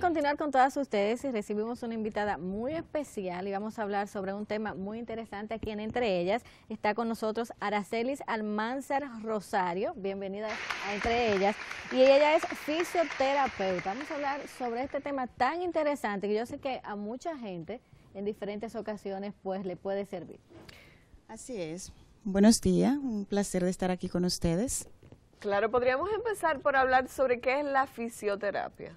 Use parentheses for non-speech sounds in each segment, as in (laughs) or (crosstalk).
continuar con todas ustedes, y recibimos una invitada muy especial y vamos a hablar sobre un tema muy interesante aquí en Entre Ellas. Está con nosotros Aracelis Almanzar Rosario, bienvenida a Entre Ellas. Y ella es fisioterapeuta. Vamos a hablar sobre este tema tan interesante que yo sé que a mucha gente en diferentes ocasiones pues le puede servir. Así es. Buenos días, un placer de estar aquí con ustedes. Claro, podríamos empezar por hablar sobre qué es la fisioterapia.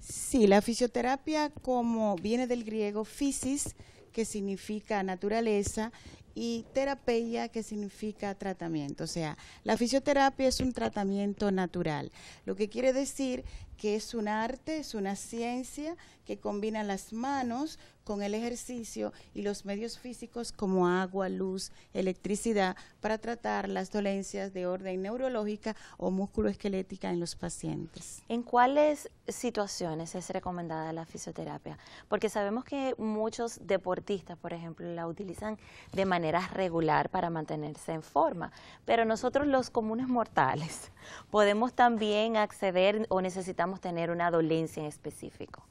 Sí, la fisioterapia como viene del griego physis, que significa naturaleza, y terapia, que significa tratamiento. O sea, la fisioterapia es un tratamiento natural, lo que quiere decir que es un arte, es una ciencia que combina las manos con el ejercicio y los medios físicos como agua, luz, electricidad para tratar las dolencias de orden neurológica o musculoesquelética en los pacientes. ¿En cuáles situaciones es recomendada la fisioterapia? Porque sabemos que muchos deportistas, por ejemplo, la utilizan de manera regular para mantenerse en forma, pero nosotros los comunes mortales (laughs) podemos también acceder o necesitamos tener una dolencia en específico.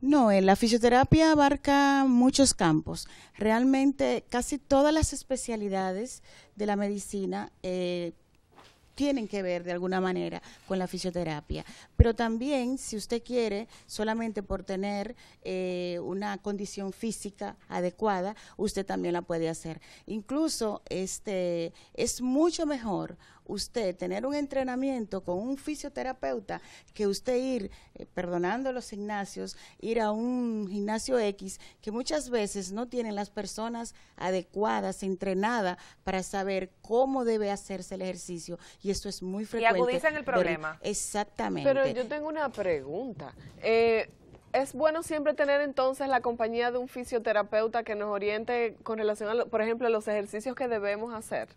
No, eh, la fisioterapia abarca muchos campos. Realmente casi todas las especialidades de la medicina eh, tienen que ver de alguna manera con la fisioterapia. Pero también, si usted quiere, solamente por tener eh, una condición física adecuada, usted también la puede hacer. Incluso este, es mucho mejor usted tener un entrenamiento con un fisioterapeuta que usted ir, eh, perdonando los gimnasios, ir a un gimnasio X que muchas veces no tienen las personas adecuadas, entrenadas para saber cómo debe hacerse el ejercicio y esto es muy frecuente. Y agudizan el problema. exactamente. Pero yo tengo una pregunta. Eh, es bueno siempre tener entonces la compañía de un fisioterapeuta que nos oriente con relación, a, por ejemplo, a los ejercicios que debemos hacer.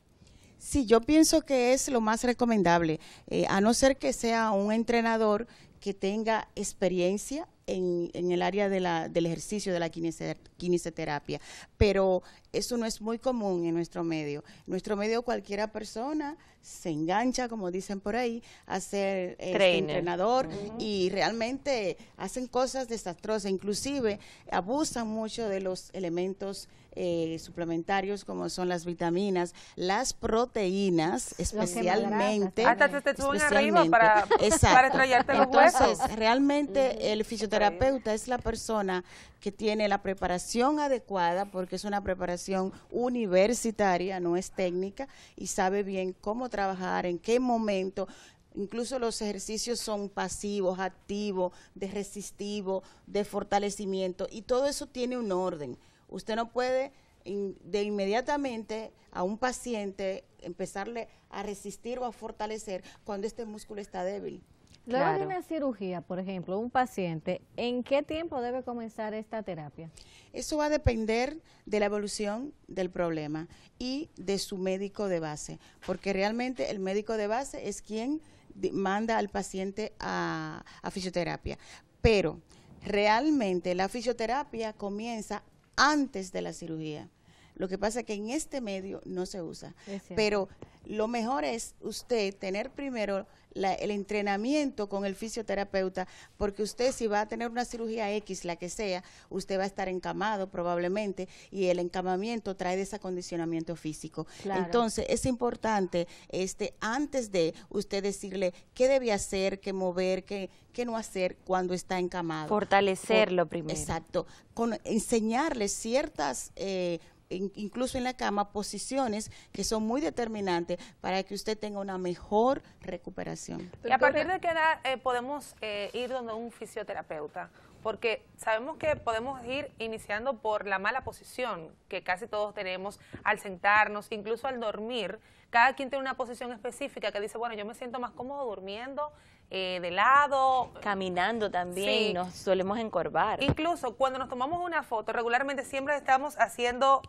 Sí, yo pienso que es lo más recomendable, eh, a no ser que sea un entrenador que tenga experiencia en, el área del ejercicio de la quinesioterapia, pero eso no es muy común en nuestro medio. En nuestro medio cualquiera persona se engancha, como dicen por ahí, a ser este, entrenador y realmente hacen cosas desastrosas, inclusive abusan mucho de los elementos eh, suplementarios como son las vitaminas, las proteínas, especialmente. Hasta te, arriba para, estrellarte los Entonces, realmente el fisioterapeuta es la persona que tiene la preparación adecuada, porque es una preparación universitaria, no es técnica, y sabe bien cómo trabajar, en qué momento. Incluso los ejercicios son pasivos, activos, de resistivo, de fortalecimiento, y todo eso tiene un orden. Usted no puede de inmediatamente a un paciente empezarle a resistir o a fortalecer cuando este músculo está débil. Luego de una cirugía, por ejemplo, un paciente, ¿en qué tiempo debe comenzar esta terapia? Eso va a depender de la evolución del problema y de su médico de base, porque realmente el médico de base es quien manda al paciente a fisioterapia. Pero realmente la fisioterapia comienza antes de la cirugía. Lo que pasa es que en este medio no se usa. Pero lo mejor es usted tener primero el entrenamiento con el fisioterapeuta, porque usted si va a tener una cirugía X, la que sea, usted va a estar encamado probablemente y el encamamiento trae desacondicionamiento físico. Entonces es importante este antes de usted decirle qué debe hacer, qué mover, qué, no hacer cuando está encamado. Fortalecerlo primero. Exacto. Con enseñarle ciertas... Eh, incluso en la cama, posiciones que son muy determinantes para que usted tenga una mejor recuperación. ¿Y a partir de qué edad eh, podemos eh, ir donde un fisioterapeuta? porque sabemos que podemos ir iniciando por la mala posición que casi todos tenemos al sentarnos, incluso al dormir. Cada quien tiene una posición específica que dice, bueno, yo me siento más cómodo durmiendo eh, de lado. Caminando también, nos solemos encorvar. Incluso cuando nos tomamos una foto, regularmente siempre estamos haciendo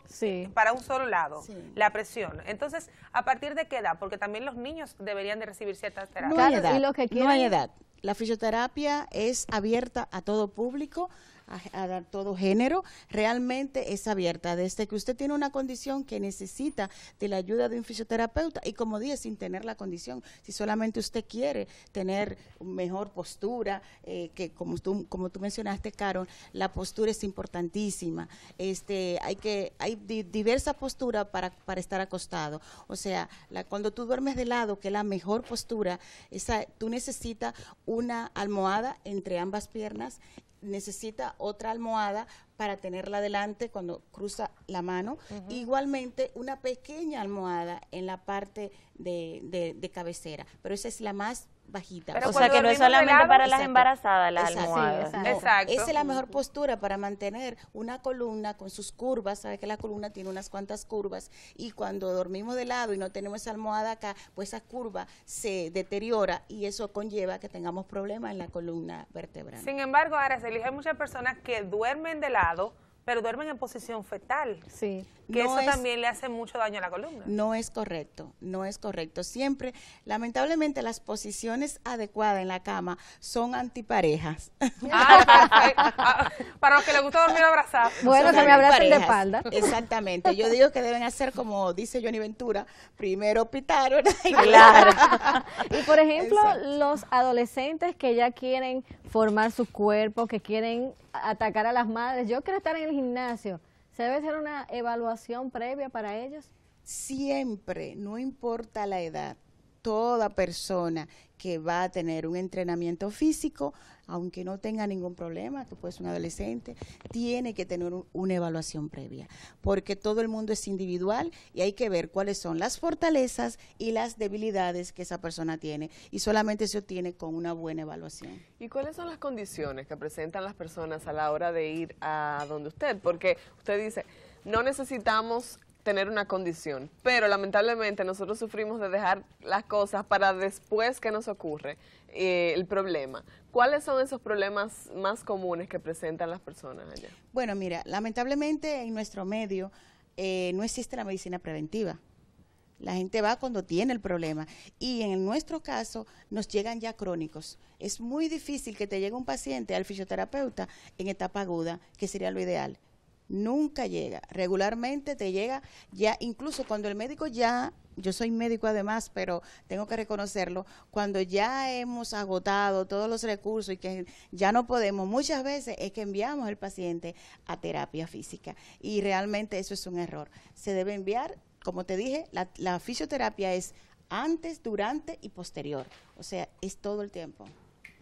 para un solo lado la presión. Entonces, ¿a partir de qué edad? Porque también los niños deberían de recibir ciertas terapias. no hay edad. La fisioterapia es abierta a todo público, a, dar todo género, realmente es abierta. Desde que usted tiene una condición que necesita de la ayuda de un fisioterapeuta y como dije, sin tener la condición, si solamente usted quiere tener mejor postura, eh, que como tú, como tú mencionaste, caro la postura es importantísima. Este, hay que hay diversas posturas para, para estar acostado. O sea, la, cuando tú duermes de lado, que es la mejor postura, esa, tú necesitas una almohada entre ambas piernas necesita otra almohada para tenerla delante cuando cruza la mano. Igualmente, una pequeña almohada en la parte de, cabecera, pero esa es la más bajita. o sea que no es solamente para las embarazadas la almohada. exacto. esa es la mejor postura para mantener una columna con sus curvas. Sabes que la columna tiene unas cuantas curvas y cuando dormimos de lado y no tenemos esa almohada acá, pues esa curva se deteriora y eso conlleva que tengamos problemas en la columna vertebral. Sin embargo, ahora se eligen muchas personas que duermen de lado pero duermen en posición fetal. Que eso también le hace mucho daño a la columna. No es correcto, no es correcto. Siempre, lamentablemente, las posiciones adecuadas en la cama son antiparejas. Ah, para los que les gusta dormir abrazados Bueno, se me abracen de espalda. Exactamente. Yo digo que deben hacer como dice Johnny Ventura, primero pitar, (laughs) y, por ejemplo, los adolescentes que ya quieren formar su cuerpo, que quieren atacar a las madres, yo quiero estar en el gimnasio ¿Se debe hacer una evaluación previa para ellos? Siempre, no importa la edad, toda persona que va a tener un entrenamiento físico aunque no tenga ningún problema, tú puedes ser un adolescente, tiene que tener una evaluación previa, porque todo el mundo es individual y hay que ver cuáles son las fortalezas y las debilidades que esa persona tiene, y solamente se obtiene con una buena evaluación. ¿Y cuáles son las condiciones que presentan las personas a la hora de ir a donde usted? Porque usted dice, no necesitamos tener una condición, pero lamentablemente nosotros sufrimos de dejar las cosas para después que nos ocurre eh, el problema. ¿Cuáles son esos problemas más comunes que presentan las personas allá? Bueno, mira, lamentablemente en nuestro medio eh, no existe la medicina preventiva. La gente va cuando tiene el problema. Y en nuestro caso nos llegan ya crónicos. Es muy difícil que te llegue un paciente al fisioterapeuta en etapa aguda, que sería lo ideal nunca llega. Regularmente te llega ya, incluso cuando el médico ya, yo soy médico además, pero tengo que reconocerlo, cuando ya hemos agotado todos los recursos y que ya no podemos, muchas veces es que enviamos al paciente a terapia física y realmente eso es un error. Se debe enviar, como te dije, la, fisioterapia es antes, durante y posterior, o sea, es todo el tiempo.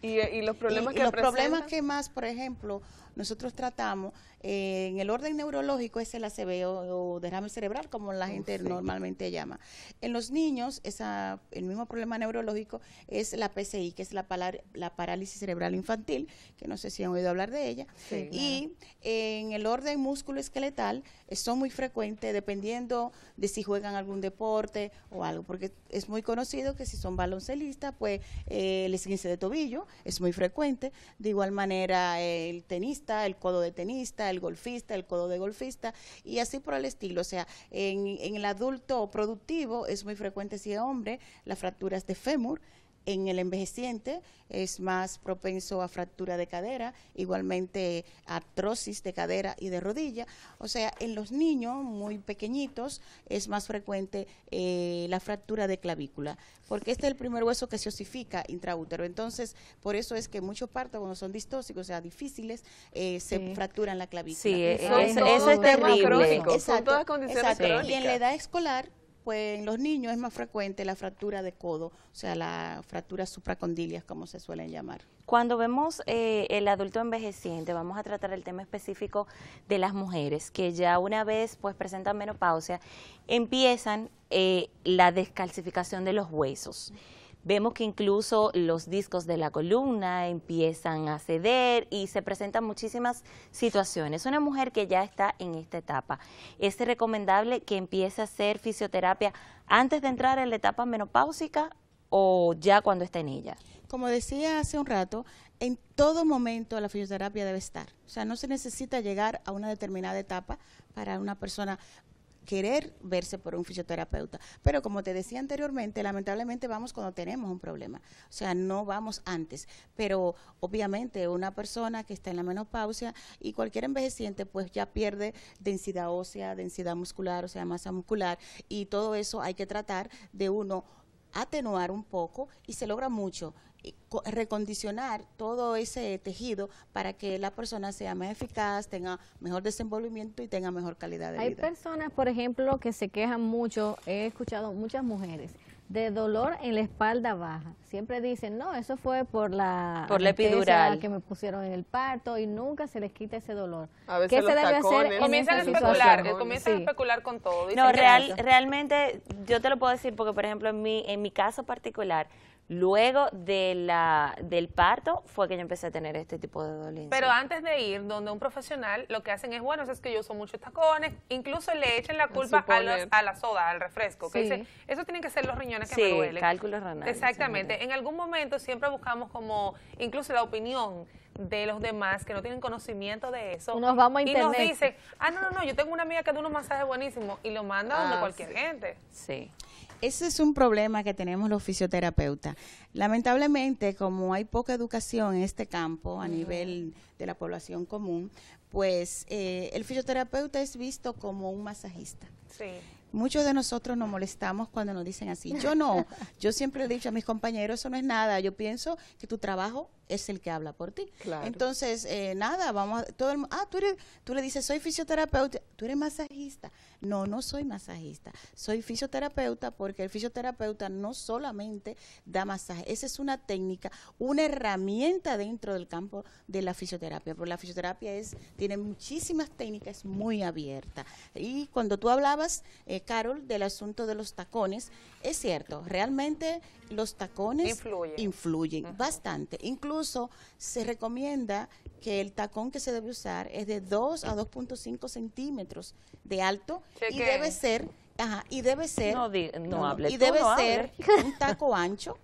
Y, eh, los problemas que los problemas que más, por ejemplo, nosotros tratamos, eh, en el orden neurológico es el ACV o, derrame cerebral, como la gente normalmente llama. En los niños, esa, el mismo problema neurológico es la PCI, que es la, la parálisis cerebral infantil, que no sé si han oído hablar de ella. y en el orden músculo-esqueletal eh, son muy frecuentes dependiendo de si juegan algún deporte o algo, porque es muy conocido que si son baloncelistas, pues eh, el de tobillo es muy frecuente, de igual manera el tenista el codo de tenista, el golfista, el codo de golfista y así por el estilo. O sea, en, en el adulto productivo es muy frecuente si es hombre las fracturas de fémur, en el envejeciente es más propenso a fractura de cadera, igualmente artrosis de cadera y de rodilla. O sea, en los niños muy pequeñitos es más frecuente eh, la fractura de clavícula, porque este es el primer hueso que se osifica intraútero. Entonces, por eso es que muchos partos, cuando son distóxicos, o sea, difíciles, eh, se fracturan la clavícula. Sí, eh, eso, es, terrible. Crónico, exacto. Y en la edad escolar pues en los niños es más frecuente la fractura de codo, o sea, la fractura supracondilias, como se suelen llamar. Cuando vemos eh, el adulto envejeciente, vamos a tratar el tema específico de las mujeres, que ya una vez pues presentan menopausia, empiezan eh, la descalcificación de los huesos. Vemos que incluso los discos de la columna empiezan a ceder y se presentan muchísimas situaciones. Una mujer que ya está en esta etapa, ¿es recomendable que empiece a hacer fisioterapia antes de entrar en la etapa menopáusica o ya cuando está en ella? Como decía hace un rato, en todo momento la fisioterapia debe estar. O sea, no se necesita llegar a una determinada etapa para una persona querer verse por un fisioterapeuta. Pero como te decía anteriormente, lamentablemente vamos cuando tenemos un problema, o sea, no vamos antes. Pero obviamente una persona que está en la menopausia y cualquier envejeciente pues ya pierde densidad ósea, densidad muscular, o sea, masa muscular, y todo eso hay que tratar de uno atenuar un poco y se logra mucho recondicionar todo ese tejido para que la persona sea más eficaz, tenga mejor desenvolvimiento y tenga mejor calidad de vida. Hay personas, por ejemplo, que se quejan mucho, he escuchado muchas mujeres, de dolor en la espalda baja. Siempre dicen, no, eso fue por la, por la epidural que me pusieron en el parto y nunca se les quita ese dolor. A ¿Qué se debe hacer? Comienzan a especular, comienzan a especular con todo. no, real, realmente yo te lo puedo decir porque, por ejemplo, en mi, en mi caso particular, Luego de la, del parto fue que yo empecé a tener este tipo de dolencias. Pero antes de ir donde un profesional, lo que hacen es, bueno, es que yo uso muchos tacones, incluso le echen la culpa a, a, la soda, al refresco. Que eso tienen que ser los riñones que me me duelen. cálculos renales. Exactamente. En algún momento siempre buscamos como, incluso la opinión de los demás que no tienen conocimiento de eso. Nos vamos a internet. Y nos dicen, ah, no, no, no, yo tengo una amiga que da unos masajes buenísimos y lo manda a donde ah, cualquier gente. Sí. Ese es un problema que tenemos los fisioterapeutas. Lamentablemente, como hay poca educación en este campo a nivel de la población común, pues eh, el fisioterapeuta es visto como un masajista. Muchos de nosotros nos molestamos cuando nos dicen así. Yo no, (laughs) yo siempre he dicho a mis compañeros, eso no es nada. Yo pienso que tu trabajo es el que habla por ti. Entonces, eh, nada, vamos a, todo el, ah, tú, eres, tú le dices, soy fisioterapeuta, tú eres masajista. No, no soy masajista, soy fisioterapeuta porque el fisioterapeuta no solamente da masaje, esa es una técnica, una herramienta dentro del campo de la fisioterapia, porque la fisioterapia es, tiene muchísimas técnicas muy abiertas, Y cuando tú hablabas, eh, Carol, del asunto de los tacones, es cierto, realmente los tacones influyen, bastante, incluso Incluso se recomienda que el tacón que se debe usar es de 2 a 2.5 centímetros de alto y debe ser, y debe ser, no, hable, y debe ser un taco ancho,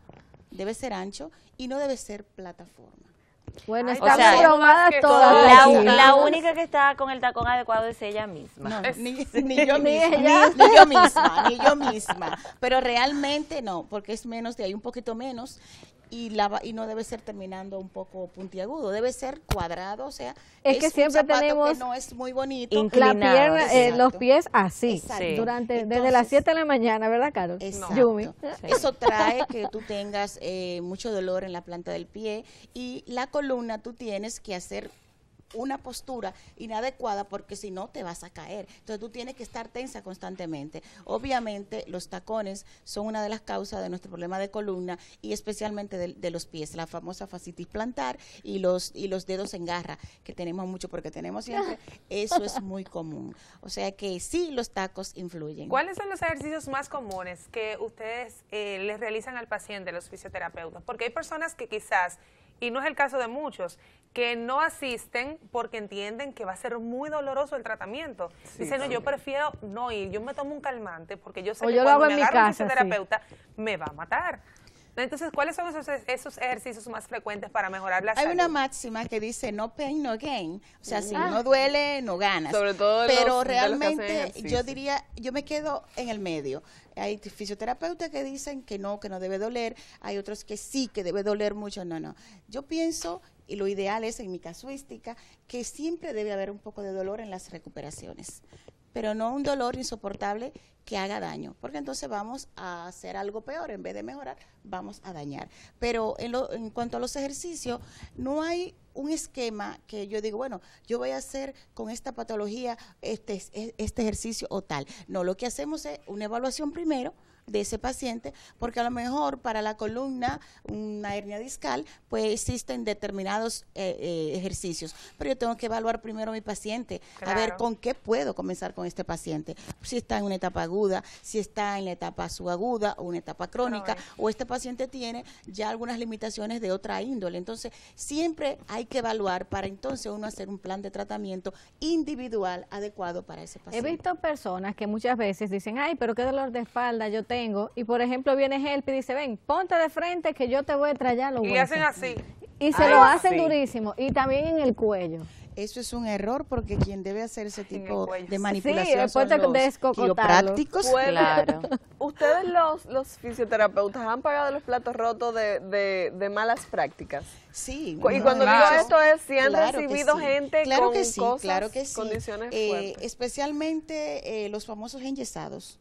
debe ser ancho y no debe ser plataforma. Bueno, estamos todas. La, única que está con el tacón adecuado es ella misma. (laughs) ni, yo misma ni, yo misma, ni yo misma. Pero realmente no, porque es menos de ahí, un poquito menos y, y no debe ser terminando un poco puntiagudo, debe ser cuadrado, o sea, es, que siempre tenemos que no es muy bonito, la pierna, eh, los pies así, durante desde las 7 de la mañana, ¿verdad, Carlos Exacto. Eso trae que tú tengas eh, mucho dolor en la planta del pie y la columna tú tienes que hacer una postura inadecuada porque si no te vas a caer. Entonces tú tienes que estar tensa constantemente. Obviamente los tacones son una de las causas de nuestro problema de columna y especialmente de, los pies, la famosa fascitis plantar y los, y los dedos en garra, que tenemos mucho porque tenemos siempre. (laughs) Eso es muy común. O sea que sí los tacos influyen. ¿Cuáles son los ejercicios más comunes que ustedes eh, les realizan al paciente, los fisioterapeutas? Porque hay personas que quizás, y no es el caso de muchos, que no asisten porque entienden que va a ser muy doloroso el tratamiento. Dicen, no, yo prefiero no ir, yo me tomo un calmante porque yo sé que cuando me agarro me va a matar. Entonces, ¿cuáles son esos, ejercicios más frecuentes para mejorar la Hay salud? Hay una máxima que dice no pain, no gain. O sea, si ah. no duele, no ganas. Sobre todo Pero realmente yo diría, yo me quedo en el medio. Hay fisioterapeutas que dicen que no, que no debe doler. Hay otros que sí, que debe doler mucho. No, no. Yo pienso y lo ideal es, en mi casuística, que siempre debe haber un poco de dolor en las recuperaciones, pero no un dolor insoportable que haga daño, porque entonces vamos a hacer algo peor, en vez de mejorar, vamos a dañar. Pero en, cuanto a los ejercicios, no hay un esquema que yo digo, bueno, yo voy a hacer con esta patología este, este ejercicio o tal. No, lo que hacemos es una evaluación primero, de ese paciente, porque a lo mejor para la columna, una hernia discal, pues existen determinados eh, eh, ejercicios. Pero yo tengo que evaluar primero a mi paciente, a ver con qué puedo comenzar con este paciente. Si está en una etapa aguda, si está en la etapa subaguda o una etapa crónica, o este paciente tiene ya algunas limitaciones de otra índole. Entonces, siempre hay que evaluar para entonces uno hacer un plan de tratamiento individual adecuado para ese paciente. He visto personas que muchas veces dicen, ay, pero qué dolor de espalda yo tengo y por ejemplo viene Help y dice, ven, ponte de frente que yo te voy a traer los huesos. Y hacen así. Y se lo hacen durísimo y también en el cuello. Eso es un error porque quien debe hacer ese tipo de manipulación son los claro. (laughs) ¿Ustedes los, los fisioterapeutas han pagado los platos rotos de, de, malas prácticas? Sí. Y cuando digo esto es si han recibido gente con que condiciones eh, fuertes. Especialmente eh, los famosos enyesados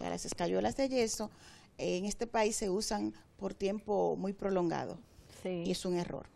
las escayolas de yeso en este país se usan por tiempo muy prolongado. Y es un error.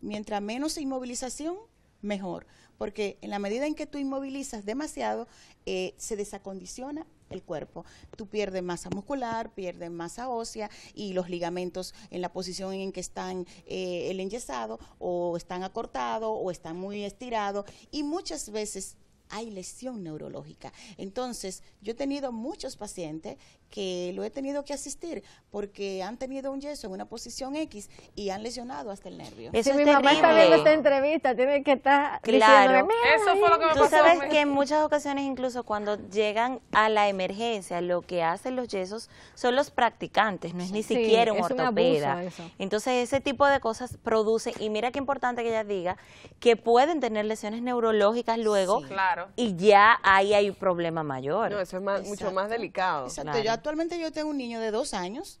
Mientras menos inmovilización, mejor. Porque en la medida en que tú inmovilizas demasiado, eh, se desacondiciona el cuerpo. Tú pierdes masa muscular, pierdes masa ósea y los ligamentos en la posición en que están eh, el enyesado o están acortados o están muy estirados y muchas veces hay lesión neurológica. Entonces, yo he tenido muchos pacientes que lo he tenido que asistir porque han tenido un yeso en una posición X y han lesionado hasta el nervio. Eso es mi mamá está viendo esta entrevista, tiene que estar claro. Eso fue lo que me Tú sabes que en muchas ocasiones incluso cuando llegan a la emergencia, lo que hacen los yesos son los practicantes, no es ni siquiera un ortopeda. Entonces ese tipo de cosas produce, y mira qué importante que ella diga, que pueden tener lesiones neurológicas luego claro. y ya ahí hay un problema mayor. No, eso es mucho más delicado. Exacto, actualmente yo tengo un niño de dos años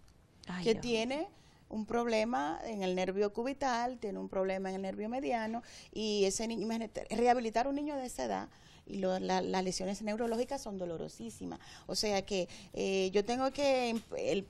que tiene un problema en el nervio cubital, tiene un problema en el nervio mediano y ese niño, imagínate, rehabilitar un niño de esa edad y las lesiones neurológicas son dolorosísimas. O sea que eh, yo tengo que,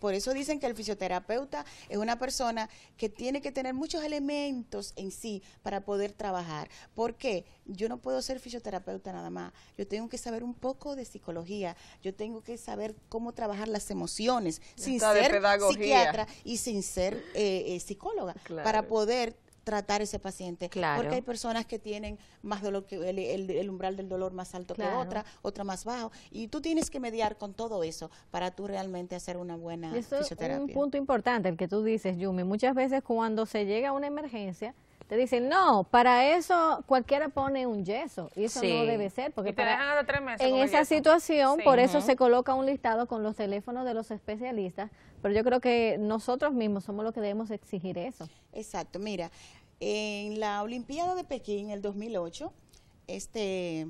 por eso dicen que el fisioterapeuta es una persona que tiene que tener muchos elementos en sí para poder trabajar. ¿Por qué? Yo no puedo ser fisioterapeuta nada más. Yo tengo que saber un poco de psicología. Yo tengo que saber cómo trabajar las emociones sin ser psiquiatra y sin ser eh, eh, psicóloga para poder tratar ese paciente. Claro. Porque hay personas que tienen más dolor que el, umbral del dolor más alto que otra, otra más bajo. Y tú tienes que mediar con todo eso para tú realmente hacer una buena eso fisioterapia. Es un punto importante el que tú dices, Yumi. Muchas veces cuando se llega a una emergencia, te dicen, no, para eso cualquiera pone un yeso, y eso no debe ser. Porque te dejan meses En esa situación, por eso se coloca un listado con los teléfonos de los especialistas, pero yo creo que nosotros mismos somos los que debemos exigir eso. Exacto, mira, en la Olimpiada de Pekín, en el 2008, este,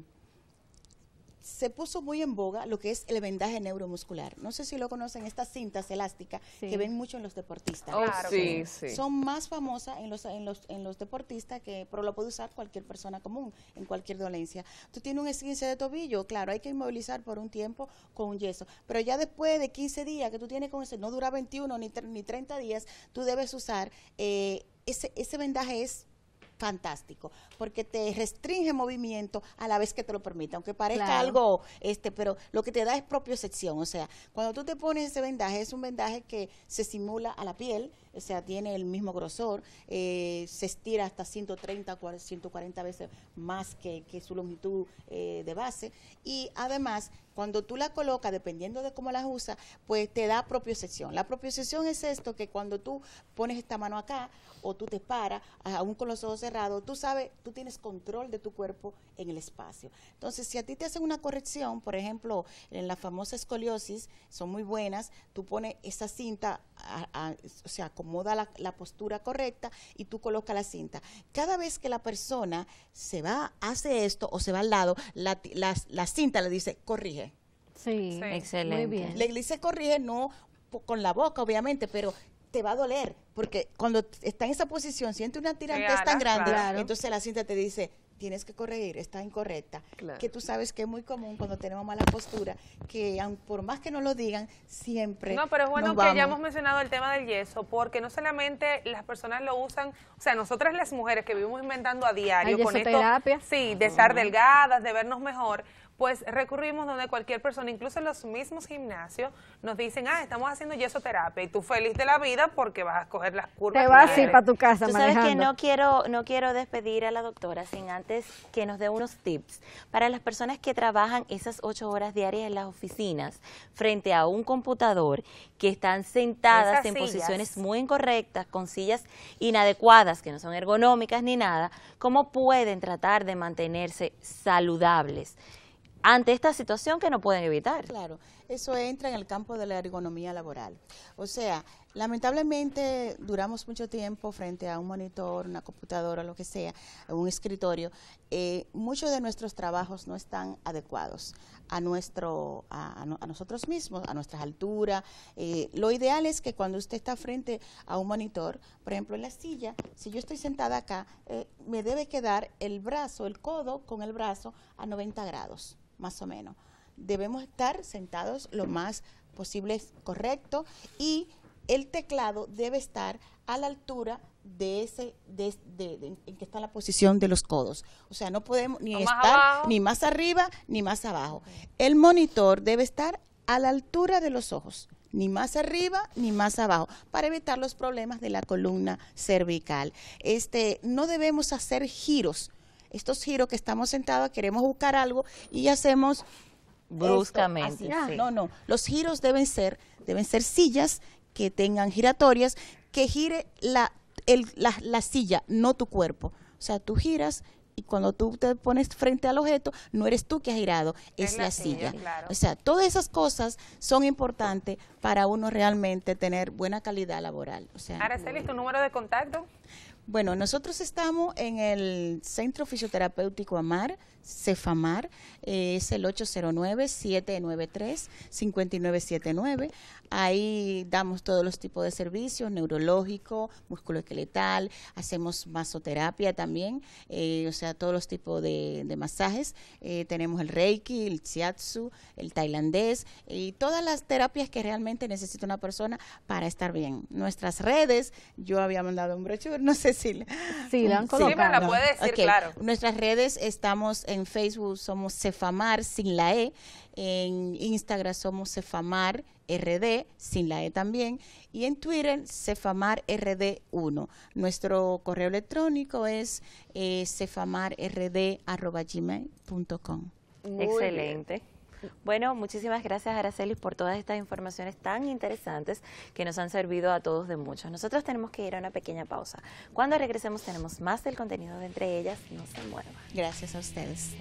se puso muy en boga lo que es el vendaje neuromuscular. No sé si lo conocen, estas cintas elásticas que ven mucho en los deportistas. Oh, claro, Son más famosas en los, en, los, deportistas, que, pero lo puede usar cualquier persona común en cualquier dolencia. Tú tienes un esguince de tobillo, claro, hay que inmovilizar por un tiempo con un yeso, pero ya después de 15 días que tú tienes con ese, no dura 21 ni, 30 días, tú debes usar... Eh, ese, vendaje es fantástico, porque te restringe movimiento a la vez que te lo permite, aunque parezca algo, este, pero lo que te da es propio sección. o sea, cuando tú te pones ese vendaje, es un vendaje que se simula a la piel, o sea, tiene el mismo grosor, eh, se estira hasta 130, 140 veces más que, su longitud eh, de base, y además cuando tú la colocas, dependiendo de cómo las usas, pues te da propiocepción. La propiocepción es esto, que cuando tú pones esta mano acá o tú te paras, aún con los ojos cerrados, tú sabes, tú tienes control de tu cuerpo en el espacio. Entonces, si a ti te hacen una corrección, por ejemplo, en la famosa escoliosis, son muy buenas, tú pones esa cinta, o sea, acomoda la, postura correcta y tú colocas la cinta. Cada vez que la persona se va, hace esto o se va al lado, la cinta le dice, corrige Sí, excelente. La iglesia corrige no con la boca, obviamente, pero te va a doler, porque cuando está en esa posición, siente una tirantez tan grande, entonces la cinta te dice, tienes que corregir, está incorrecta. Que tú sabes que es muy común cuando tenemos mala postura, que por más que no lo digan, siempre. No, pero es bueno que ya hemos mencionado el tema del yeso, porque no solamente las personas lo usan, o sea, nosotras las mujeres que vivimos inventando a diario con esto. Sí, de estar delgadas, de vernos mejor pues recurrimos donde cualquier persona, incluso en los mismos gimnasios, nos dicen, ah, estamos haciendo yesoterapia y tú feliz de la vida porque vas a coger las curvas. Te vas así para tu casa Tú sabes que no quiero, no quiero despedir a la doctora sin antes que nos dé unos tips para las personas que trabajan esas ocho horas diarias en las oficinas frente a un computador, que están sentadas en posiciones muy incorrectas, con sillas inadecuadas, que no son ergonómicas ni nada, ¿cómo pueden tratar de mantenerse saludables? ante esta situación que no pueden evitar. Claro, eso entra en el campo de la ergonomía laboral. O sea, lamentablemente duramos mucho tiempo frente a un monitor, una computadora, lo que sea, un escritorio. Eh, muchos de nuestros trabajos no están adecuados a, nuestro, a, nosotros mismos, a nuestras alturas. Eh, lo ideal es que cuando usted está frente a un monitor, por ejemplo en la silla, si yo estoy sentada acá, eh, me debe quedar el brazo, el codo con el brazo a 90 grados más o menos. Debemos estar sentados lo más posible correcto y el teclado debe estar a la altura de ese de, en que está la posición de los codos. O sea, no podemos ni estar ni más arriba ni más abajo. El monitor debe estar a la altura de los ojos, ni más arriba ni más abajo, para evitar los problemas de la columna cervical. Este, no debemos hacer giros estos giros que estamos sentados, queremos buscar algo y hacemos bruscamente. Ah, no, no, los giros deben ser, deben ser sillas que tengan giratorias, que gire la, la, silla, no tu cuerpo. O sea, tú giras y cuando tú te pones frente al objeto, no eres tú que has girado, es, la, silla. O sea, todas esas cosas son importantes para uno realmente tener buena calidad laboral. O sea, Araceli, ¿tu número de contacto? Bueno, nosotros estamos en el Centro Fisioterapéutico AMAR, Cefamar, eh, es el 809-793-5979. Ahí damos todos los tipos de servicios, neurológico, musculoesqueletal, hacemos masoterapia también, eh, o sea, todos los tipos de, masajes. Eh, tenemos el Reiki, el Shiatsu, el tailandés y todas las terapias que realmente necesita una persona para estar bien. Nuestras redes, yo había mandado un brochure, (laughs) no sé si Sí, la Sí, me la puede Nuestras redes estamos en Facebook, somos Cefamar sin la E. En Instagram somos Cefamar RD, sin la E también. Y en Twitter, Cefamar RD1. Nuestro correo electrónico es eh, cefamarrd.com. Excelente. Bueno, muchísimas gracias Araceli por todas estas informaciones tan interesantes que nos han servido a todos de muchos. Nosotros tenemos que ir a una pequeña pausa. Cuando regresemos tenemos más del contenido de Entre Ellas, no se muevan. Gracias a ustedes.